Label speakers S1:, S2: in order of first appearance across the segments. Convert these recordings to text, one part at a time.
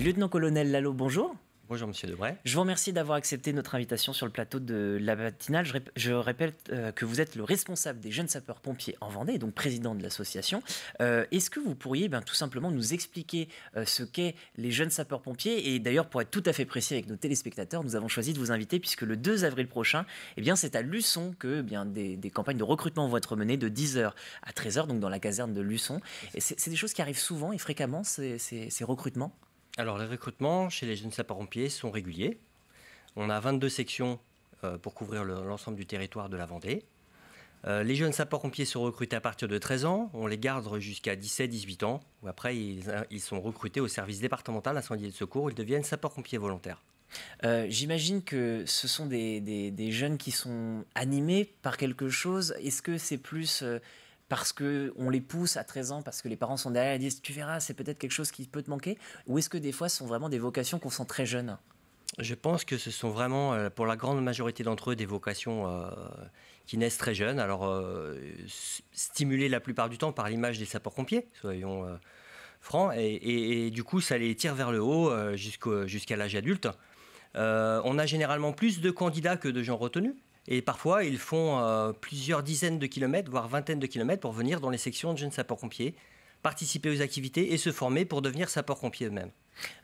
S1: Lieutenant-colonel Lalo, bonjour. Bonjour Monsieur Debray. Je vous remercie d'avoir accepté notre invitation sur le plateau de la matinale. Je, rappelle répète euh, que vous êtes le responsable des jeunes sapeurs-pompiers en Vendée, donc président de l'association. Euh, est-ce que vous pourriez ben, tout simplement nous expliquer euh, ce qu'est les jeunes sapeurs-pompiers Et d'ailleurs, pour être tout à fait précis avec nos téléspectateurs, nous avons choisi de vous inviter puisque le 2 avril prochain, eh bien, c'est à Luçon que eh des, campagnes de recrutement vont être menées de 10h à 13h, donc dans la caserne de Luçon. et C'est des choses qui arrivent souvent et fréquemment, ces recrutements
S2: alors, les recrutements chez les jeunes sapeurs-pompiers sont réguliers. On a 22 sections euh, pour couvrir l'ensemble du territoire de la Vendée. Euh, les jeunes sapeurs-pompiers sont recrutés à partir de 13 ans. On les garde jusqu'à 17-18 ans. après, ils, sont recrutés au service départemental d'incendie et de secours. Ils deviennent sapeurs-pompiers volontaires. Euh, j'imagine que ce sont
S1: des, des, jeunes qui sont animés par quelque chose. Est-ce que c'est plus parce que on les pousse à 13 ans, parce que les parents sont derrière et disent tu verras, c'est peut-être quelque chose qui peut te manquer Ou est-ce que des fois ce sont vraiment des vocations qu'on sent très jeunes
S2: je pense que ce sont vraiment, euh, pour la grande majorité d'entre eux, des vocations euh, qui naissent très jeunes. Alors, euh, stimulées la plupart du temps par l'image des sapeurs-pompiers, soyons francs, et, du coup, ça les tire vers le haut jusqu'à l'âge adulte. on a généralement plus de candidats que de gens retenus, et parfois, ils font euh, plusieurs dizaines de kilomètres, voire vingtaines de kilomètres pour venir dans les sections de jeunes sapeurs-pompiers, participer aux activités et se former pour devenir sapeurs-pompiers eux-mêmes.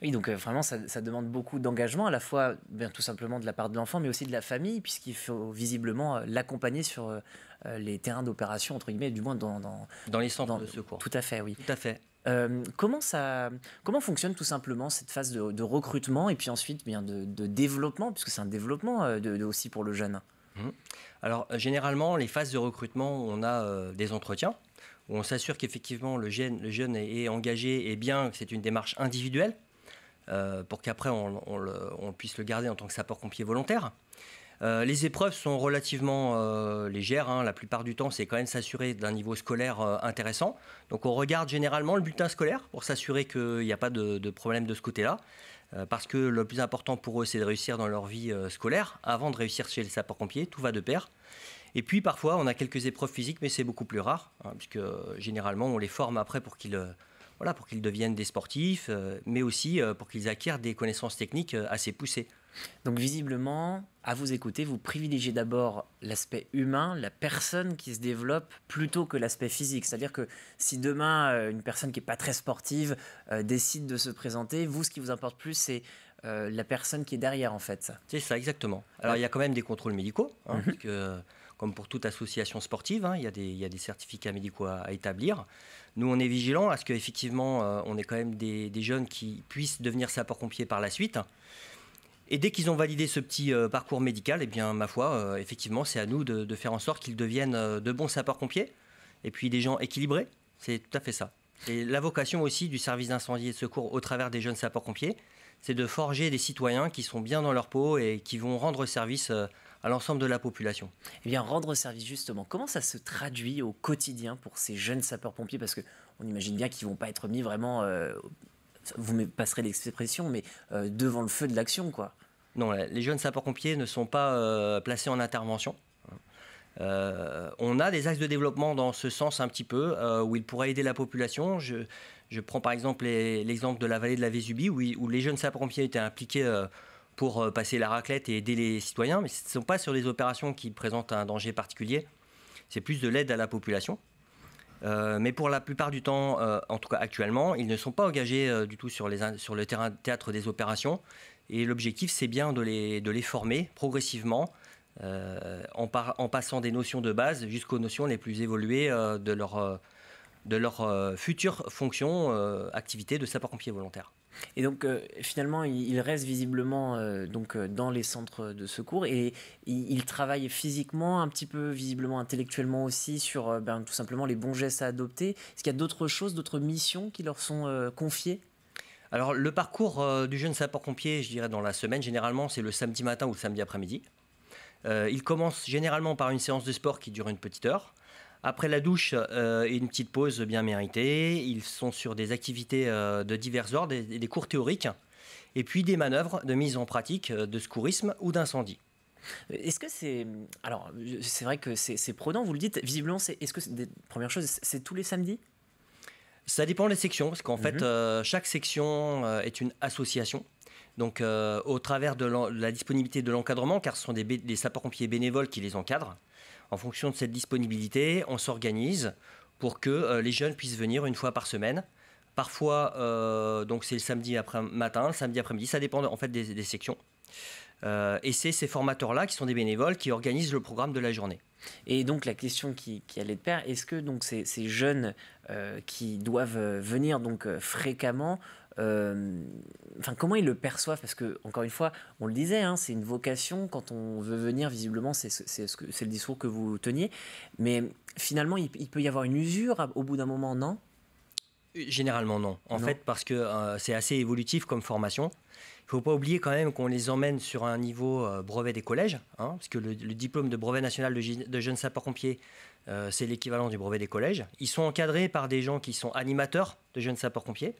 S2: Oui, donc euh, vraiment, ça, demande beaucoup d'engagement, à la fois bien, tout simplement de la part de l'enfant, mais aussi de
S1: la famille, puisqu'il faut visiblement euh, l'accompagner sur les terrains d'opération, entre guillemets, du moins dans... Dans, les centres de secours. Tout à fait, oui. Tout à fait. comment, ça, comment fonctionne tout simplement cette phase de, recrutement et puis ensuite bien, de, de développement, puisque c'est un développement de, aussi pour le jeune
S2: Mhm. Alors euh, généralement, les phases de recrutement, on a euh, des entretiens où on s'assure qu'effectivement le jeune, est, engagé et bien que c'est une démarche individuelle euh, pour qu'après on, puisse le garder en tant que sapeur-pompier volontaire. les épreuves sont relativement légères. Hein. La plupart du temps, c'est quand même s'assurer d'un niveau scolaire intéressant. Donc, on regarde généralement le bulletin scolaire pour s'assurer qu'il n'y a pas de, problème de ce côté-là. Euh, parce que le plus important pour eux, c'est de réussir dans leur vie euh, scolaire, avant de réussir chez les sapeurs-pompiers, tout va de pair. Et puis parfois, on a quelques épreuves physiques, mais c'est beaucoup plus rare, hein, puisque euh, généralement, on les forme après pour qu'ils voilà, pour qu'ils deviennent des sportifs, euh, mais aussi euh, pour qu'ils acquièrent des connaissances techniques euh, assez poussées. Donc visiblement, à vous
S1: écouter, vous privilégiez d'abord l'aspect humain, la personne qui se développe, plutôt que l'aspect physique. C'est-à-dire que si demain, une personne qui n'est pas très sportive décide de se présenter,
S2: vous, ce qui vous importe plus, c'est la personne qui est derrière, en fait. C'est ça, exactement. Alors, il y a quand même des contrôles médicaux, hein, mhm. parce que comme pour toute association sportive, hein, il, y a des, certificats médicaux à, établir. Nous, on est vigilant à ce qu'effectivement, euh, on ait quand même des, jeunes qui puissent devenir sapeurs-pompiers par la suite. Et dès qu'ils ont validé ce petit euh, parcours médical, eh bien, ma foi, euh, effectivement, c'est à nous de, faire en sorte qu'ils deviennent de bons sapeurs-pompiers et puis des gens équilibrés. C'est tout à fait ça. Et la vocation aussi du service d'incendie et de secours au travers des jeunes sapeurs-pompiers, c'est de forger des citoyens qui sont bien dans leur peau et qui vont rendre service à l'ensemble de la population. Eh bien, rendre service, justement, comment ça se traduit au quotidien
S1: pour ces jeunes sapeurs-pompiers Parce qu'on imagine bien qu'ils ne vont pas être mis vraiment, euh, vous me passerez l'expression, mais euh, devant le feu de l'action, quoi.
S2: Non, les jeunes sapeurs-pompiers ne sont pas euh, placés en intervention. on a des axes de développement dans ce sens un petit peu, où ils pourraient aider la population. Je, prends par exemple l'exemple de la vallée de la Vésubie, où, où les jeunes sapeurs-pompiers étaient impliqués pour euh, passer la raclette et aider les citoyens, mais ce ne sont pas sur les opérations qui présentent un danger particulier, c'est plus de l'aide à la population. Euh, mais pour la plupart du temps, euh, en tout cas actuellement, ils ne sont pas engagés du tout sur, le terrain théâtre des opérations. Et l'objectif, c'est bien de les, former progressivement, en, en, passant des notions de base jusqu'aux notions les plus évoluées de leur de leur euh, future fonctions, euh, activité de sapeur-pompier volontaire.
S1: Et donc euh, finalement, ils restent visiblement donc dans les centres de secours et ils travaillent physiquement, un petit peu visiblement intellectuellement aussi sur ben, tout simplement les bons gestes à adopter. Est-ce qu'il y a d'autres choses, d'autres missions qui leur sont confiées
S2: Alors le parcours du jeune sapeur-pompier, je dirais dans la semaine, généralement c'est le samedi matin ou le samedi après-midi. il commence généralement par une séance de sport qui dure une petite heure. Après la douche euh, et une petite pause bien méritée, ils sont sur des activités euh, de divers ordres, des, des, cours théoriques, et puis des manœuvres de mise en pratique euh, de secourisme ou d'incendie.
S1: Est-ce que c'est alors c'est vrai que c'est prudent, vous le dites. Visiblement, c'est est-ce que c'est des premières choses, c'est tous les samedis Ça dépend des sections, parce
S2: qu'en mmh fait, chaque section est une association donc euh, au travers de la disponibilité de l'encadrement, car ce sont des, sapeurs-pompiers bénévoles qui les encadrent. En fonction de cette disponibilité, on s'organise pour que euh, les jeunes puissent venir une fois par semaine. Parfois, euh, donc c'est le samedi après matin, le samedi après-midi, ça dépend en fait des, sections. et c'est ces formateurs-là qui sont des bénévoles qui organisent le programme de la journée. Et donc la question qui, allait de pair, est-ce que donc
S1: ces, jeunes qui doivent venir donc fréquemment euh, enfin, comment ils le perçoivent Parce que, encore une fois, on le disait, hein, c'est une vocation quand on veut venir, visiblement, c'est ce le discours que vous teniez. Mais finalement, il, peut y avoir une usure au bout d'un moment, non
S2: Généralement, non. En fait, parce que euh, c'est assez évolutif comme formation. Il ne faut pas oublier quand même qu'on les emmène sur un niveau euh, brevet des collèges, hein, parce que le, diplôme de brevet national de, jeunes sapeurs-pompiers, c'est l'équivalent du brevet des collèges. Ils sont encadrés par des gens qui sont animateurs de jeunes sapeurs-pompiers.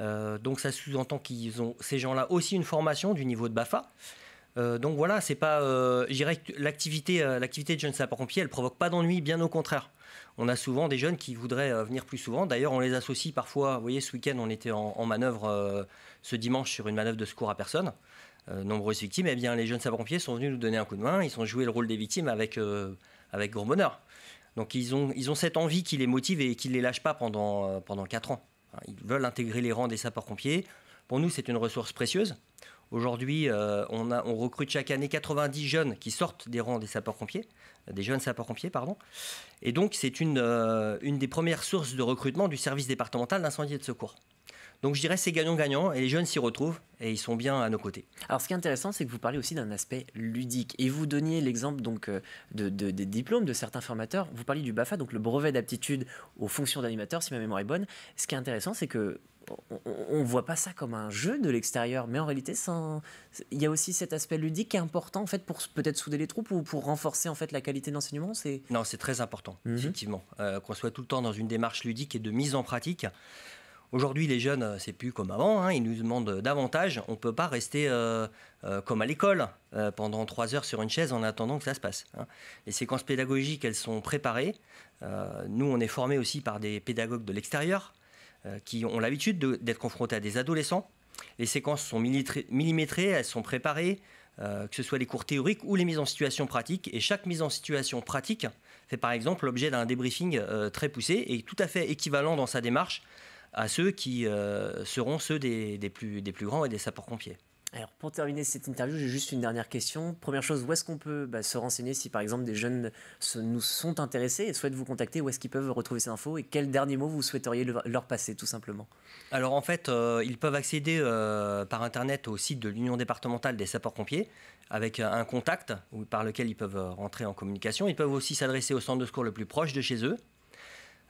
S2: Euh, donc ça sous-entend qu'ils ont ces gens-là aussi une formation du niveau de BAFA. Euh, donc voilà, c'est pas, euh, l'activité, euh, l'activité de jeunes sapeurs-pompiers, elle provoque pas d'ennui, bien au contraire. On a souvent des jeunes qui voudraient venir plus souvent. D'ailleurs, on les associe parfois. Vous voyez, ce week-end, on était en, manœuvre ce dimanche sur une manœuvre de secours à personne. nombreuses victimes. et eh bien, les jeunes sapeurs-pompiers sont venus nous donner un coup de main. Ils ont joué le rôle des victimes avec avec grand bonheur. Donc ils ont ils ont cette envie qui les motive et qui les lâche pas pendant pendant quatre ans. Ils veulent intégrer les rangs des sapeurs-pompiers. Pour nous, c'est une ressource précieuse. Aujourd'hui, euh, on, recrute chaque année 90 jeunes qui sortent des rangs des sapeurs-pompiers, euh, des jeunes sapeurs-pompiers, pardon. Et donc, c'est une, euh, une des premières sources de recrutement du service départemental d'incendie et de secours. Donc je dirais c'est gagnant-gagnant et les jeunes s'y retrouvent et ils sont bien à nos côtés. Alors ce qui est intéressant, c'est que vous parlez aussi d'un aspect ludique et
S1: vous donniez l'exemple donc euh, de, des diplômes de certains formateurs. Vous parliez du BAFA, donc le brevet d'aptitude aux fonctions d'animateur, si ma mémoire est bonne. Ce qui est intéressant, c'est que on ne voit pas ça comme un jeu de l'extérieur, mais en réalité, il y a aussi cet aspect ludique qui est important en fait pour peut-être souder les troupes ou pour renforcer en fait la qualité de l'enseignement.
S2: non, c'est très important, mhm. effectivement, euh, qu'on soit tout le temps dans une démarche ludique et de mise en pratique. Aujourd'hui, les jeunes, euh, c'est plus comme avant, hein, ils nous demandent davantage. On ne peut pas rester euh, euh, comme à l'école pendant trois heures sur une chaise en attendant que ça se passe. Les hein. séquences pédagogiques, elles sont préparées. nous, on est formés aussi par des pédagogues de l'extérieur qui ont l'habitude d'être confrontés à des adolescents. Les séquences sont millimétrées, elles sont préparées, que ce soit les cours théoriques ou les mises en situation pratique. Et chaque mise en situation pratique fait par exemple l'objet d'un débriefing très poussé et tout à fait équivalent dans sa démarche à ceux qui euh, seront ceux des, des, plus, grands et des sapeurs-pompiers.
S1: Alors pour terminer cette interview, j'ai juste une dernière question. Première chose, où est-ce qu'on peut bah, se renseigner si par exemple des jeunes se, nous sont intéressés et souhaitent vous contacter Où est-ce qu'ils peuvent retrouver ces infos Et quel dernier mot vous souhaiteriez leur passer tout simplement
S2: Alors en fait, euh, ils peuvent accéder euh, par Internet au site de l'Union départementale des sapeurs-pompiers avec un contact par lequel ils peuvent rentrer en communication. Ils peuvent aussi s'adresser au centre de secours le plus proche de chez eux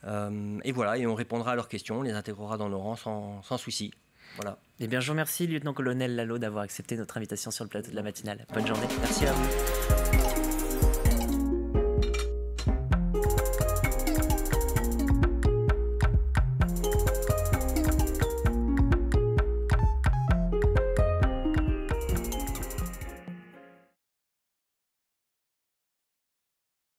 S2: euh, et voilà, et on répondra à leurs questions, on les intégrera dans nos rangs sans, souci. Voilà.
S1: Eh bien, je vous remercie, lieutenant-colonel Lalo, d'avoir accepté notre invitation sur le plateau de la matinale. Bonne journée. Merci à vous.